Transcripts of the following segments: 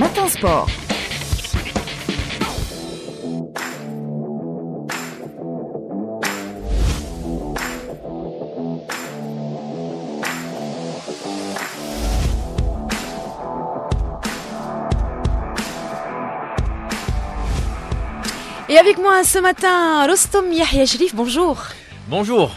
Matin Sport. Et avec moi ce matin, Rostom Yahya bonjour. Bonjour.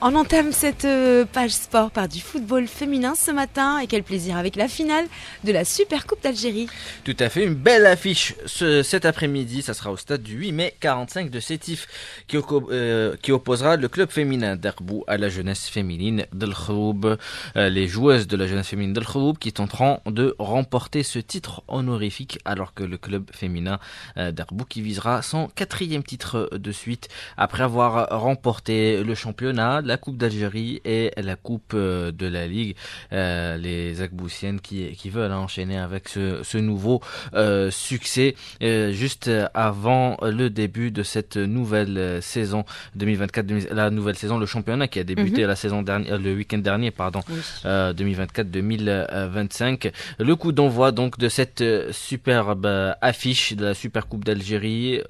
On entame cette euh, page sport par du football féminin ce matin et quel plaisir avec la finale de la Super Coupe d'Algérie. Tout à fait, une belle affiche cet après-midi, ça sera au stade du 8 mai 45 de Sétif euh, qui, opposera le club féminin d'Arbou à la jeunesse féminine d'Al Khroub. Euh, les joueuses de la jeunesse féminine d'Al Khroub qui tenteront de remporter ce titre honorifique alors que le club féminin d'Arbou qui visera son quatrième titre de suite après avoir remporté le championnat la Coupe d'Algérie et la Coupe euh, de la Ligue. Euh, les Agbousiennes qui, veulent enchaîner avec ce, nouveau euh, succès juste avant le début de cette nouvelle saison 2024, la nouvelle saison, le championnat qui a débuté mhm. la saison dernière, le week-end dernier, pardon, 2024-2025. Le coup d'envoi donc de cette superbe affiche de la Super Coupe d'Algérie,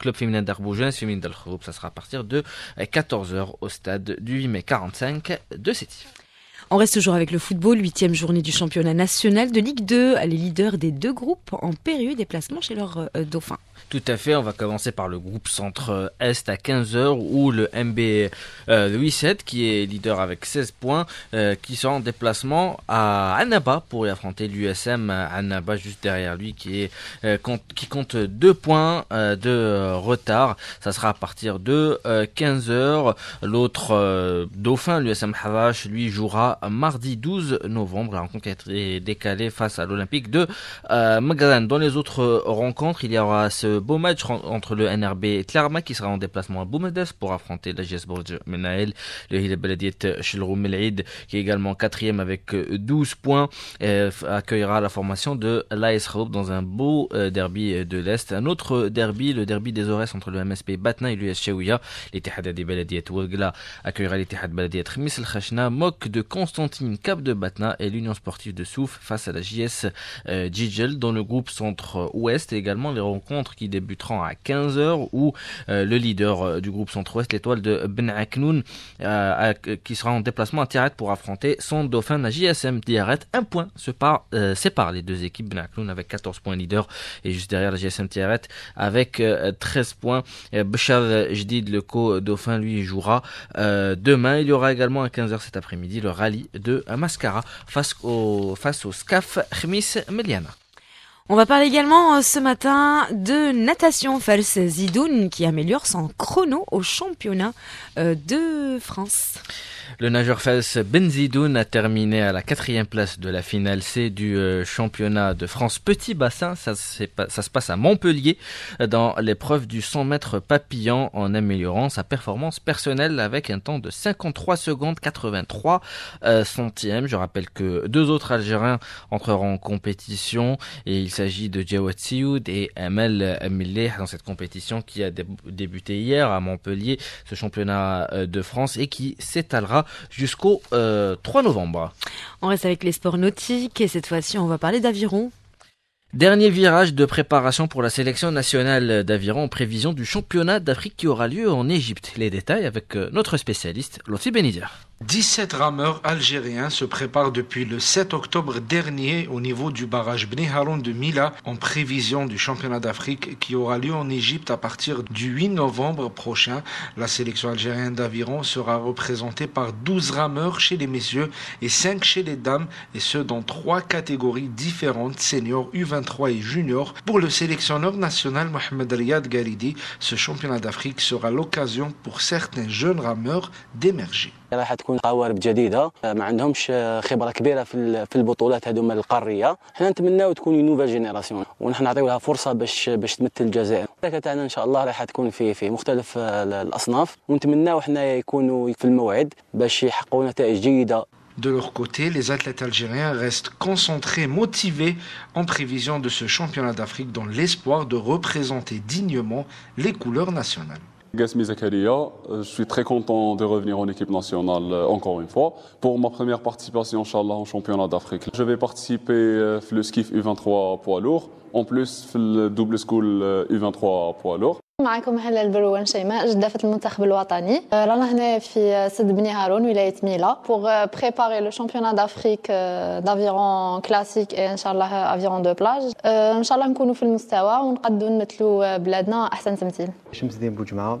club féminin d'Arbougens, féminin d'Al ça sera à partir de 14h au stade du 8 mai 45 de Sétif. On reste toujours avec le football, huitième journée du championnat national de Ligue 2. Les leaders des deux groupes en de déplacement chez leurs dauphin. dauphins. Tout à fait, on va commencer par le groupe centre-est à 15h où le MB Louis 87 qui est leader avec 16 points euh, qui sera en déplacement à Annaba pour y affronter l'USM euh, Annaba juste derrière lui qui, est, euh, compte, qui compte 2 points de retard. Ça sera à partir de 15h. L'autre dauphin, l'USM Havash, lui jouera mardi 12 novembre. La rencontre est décalée face à l'Olympique de euh, Magazine. Dans les autres rencontres, il y aura ce beau match entre le NRB et Clermont qui sera en déplacement à Boumedès pour affronter la GS Menael, le Hil Beladiet Chilroum euh, qui est également quatrième avec 12 euh, points, accueillera la formation de l'AS Raoub dans un beau derby de l'Est. Un autre derby, le derby des Aurès entre le MSP Batna et l'US Chewia. L'Etihad Beladiet Ouagla accueillera l'Etihad Beladiet Khmis El Khashna, moque de Constantine Cap de Batna et l'Union sportive de Souf face à la JS Gigel euh, dans le groupe Centre-Ouest et également les rencontres qui débuteront à 15h où euh, le leader euh, du groupe Centre-Ouest, l'étoile de Ben Aknoun, qui sera en déplacement à Tiaret pour affronter son dauphin, la JSM Tiaret. Un point sépare, sépare les deux équipes, Ben Aknoun avec 14 points leader et juste derrière la JSM Tiaret avec 13 points. Bchav Jdid, le co-dauphin, lui jouera demain. Il y aura également à 15h cet après-midi le rallye de Mascara face au, face au SCAF Meliana. On va parler également euh, ce matin de natation Fels Zidoun qui améliore son chrono au championnat euh, de France. Le nageur Ben Zidoun a terminé à la quatrième place de la finale C du euh, championnat de France Petit Bassin. Ça, se passe à Montpellier dans l'épreuve du 100 mètres papillon en améliorant sa performance personnelle avec un temps de 53 secondes 83 centièmes. Je rappelle que deux autres Algériens entreront en compétition et il s'est s'agit de Jawad Sioud et Amel miller dans cette compétition qui a débuté hier à Montpellier, ce championnat euh, de France, et qui s'étalera jusqu'au 3 euh, novembre. On reste avec les sports nautiques et cette fois-ci on va parler d'aviron. Dernier virage de préparation pour la sélection nationale d'aviron en prévision du championnat d'Afrique qui aura lieu en Égypte. Les détails avec euh, notre spécialiste Lothi Benizar. 17 rameurs algériens se préparent depuis le 7 octobre dernier au niveau du barrage Bneharon de Mila en prévision du championnat d'Afrique qui aura lieu en Égypte à partir du 8 novembre prochain. La sélection algérienne d'aviron sera représentée par 12 rameurs chez les messieurs et 5 chez les dames et ce dans trois catégories différentes, seniors, U23 et juniors. Pour le sélectionneur national Mohamed Riyad Garidi, ce championnat d'Afrique sera l'occasion pour certains jeunes rameurs d'émerger. راح تكون قوارب جديده آه، ما عندهمش آه، خبره كبيره في في البطولات هذوما القاريه حنا نتمناو تكون نوفا جينيراسيون ونحن نعطيو لها فرصه باش باش تمثل الجزائر الحركه تاعنا ان شاء الله راح تكون في في مختلف آه، الاصناف ونتمناو حنا يكونوا في الموعد باش يحققوا نتائج جيده De leur côté, les athlètes algériens restent concentrés, motivés en prévision de ce championnat d'Afrique dans l'espoir de représenter dignement les couleurs nationales. Gasmi Zakaria, euh, je suis très content de revenir en équipe nationale euh, encore une fois. Pour ma première participation, Inch'Allah, en championnat d'Afrique, je vais participer euh, le skiff U23 poids lourd, en plus le double school U23 poids lourd. معكم هلا البروان شيماء جدافة المنتخب الوطني آه، رانا هنا في آه، سد بني هارون ولاية ميلا بوغ بريباري لو شامبيونا دافريك دافيرون كلاسيك ان شاء الله افيرون دو بلاج ان شاء الله نكونوا في المستوى ونقدروا نمثلوا آه، بلادنا احسن تمثيل شمس الدين بوجمعه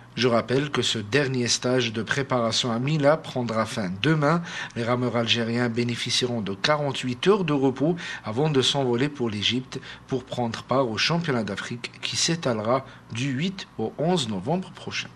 Je rappelle que ce dernier stage de préparation à Mila prendra fin demain. Les rameurs algériens bénéficieront de 48 heures de repos avant de s'envoler pour l'Égypte pour prendre part au championnat d'Afrique qui s'étalera du 8 au 11 novembre prochain.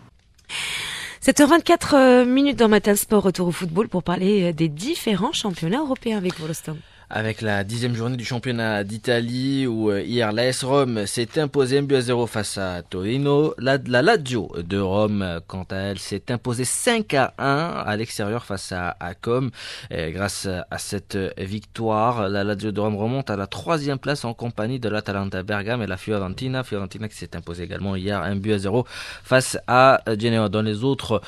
7h24 euh, minutes dans Matin Sport, retour au football pour parler euh, des différents championnats européens avec Wolostom avec la dixième journée du championnat d'Italie où euh, hier l'AS Rome s'est imposé 1 but à 0 face à Torino. La, la Lazio de Rome, euh, quant à elle, s'est imposée 5 à 1 à l'extérieur face à, à Com. grâce à cette victoire, la Lazio de Rome remonte à la troisième place en compagnie de l'Atalanta Bergame et la Fiorentina. Fiorentina qui s'est imposée également hier 1 but à 0 face à euh, Genoa. Dans les autres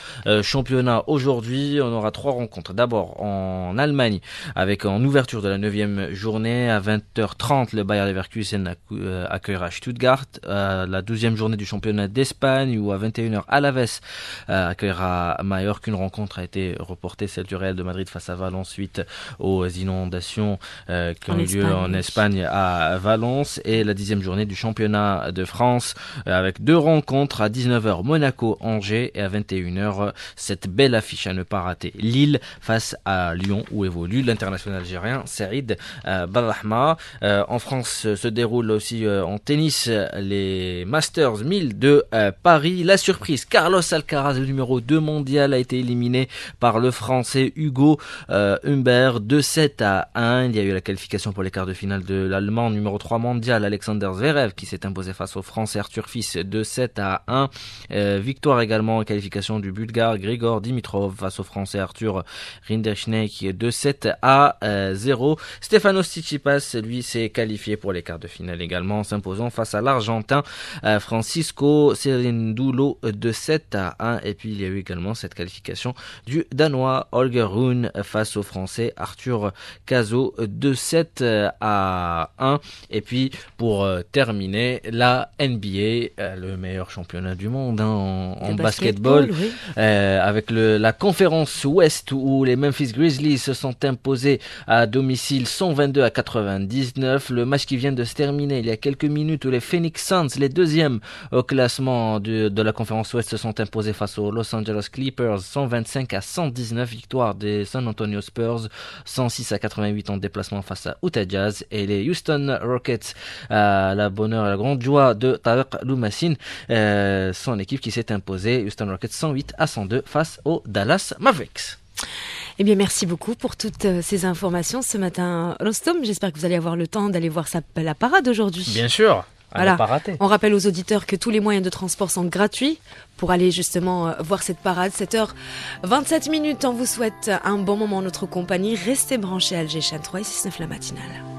championnats aujourd'hui, on aura trois rencontres. D'abord en Allemagne avec en ouverture de la journée. À 20h30, le Bayer Leverkusen euh, accueillera Stuttgart. Euh, la 12e journée du championnat d'Espagne, où à 21h, Alaves euh, accueillera Mallorca. Une rencontre a été reportée, celle du Real de Madrid face à Valence, suite aux inondations qui ont eu lieu en Espagne à Valence. Et la 10e journée du championnat de France, avec deux rencontres à 19h, Monaco-Angers, et à 21h, cette belle affiche à ne pas rater, Lille face à Lyon, où évolue l'international algérien série Saïd euh, euh, en France euh, se déroule aussi en tennis les Masters 1000 de Paris. La surprise, Carlos Alcaraz, le numéro 2 mondial, a été éliminé par le Français Hugo Humbert de 7 à 1. Il y a eu la qualification pour les quarts de finale de l'Allemand numéro 3 mondial, Alexander Zverev, qui s'est imposé face au Français Arthur Fils de 7 à 1. victoire également en qualification du Bulgare Grigor Dimitrov face au Français Arthur Rinderschneck qui de 7 à 0. Stefano Sticipas, lui, s'est qualifié pour les quarts de finale également, s'imposant face à l'Argentin euh, Francisco Serendulo euh, de 7 à 1. Et puis, il y a eu également cette qualification du Danois Holger Rune face au Français Arthur Caso euh, de 7 à 1. Et puis, pour terminer, la NBA, le meilleur championnat du monde hein, en, basketball, avec le, la conférence Ouest où les Memphis Grizzlies se sont imposés à domicile 122 à 99. Le match qui vient de se terminer il y a quelques minutes où les Phoenix Suns, les deuxièmes au classement de, la conférence Ouest, se sont imposés face aux Los Angeles Clippers 125 à 119. Victoire des San Antonio Spurs 106 à 88 en déplacement face à Utah Jazz et les Houston Rockets à la heure et la grande joie de Tarek Loumassine, euh, son équipe qui s'est imposée Houston Rockets 108 à 102 face aux Dallas Mavericks. Eh bien, merci beaucoup pour toutes euh, ces informations ce matin, Rostom. J'espère que vous allez avoir le temps d'aller voir la parade aujourd'hui. Bien sûr. Voilà. Pas rater. On rappelle aux auditeurs que tous les moyens de transport sont gratuits pour aller justement euh, voir cette parade. 7h27 minutes. On vous souhaite un bon moment en notre compagnie. Restez branchés à Alger 3 et 6 9 la matinale.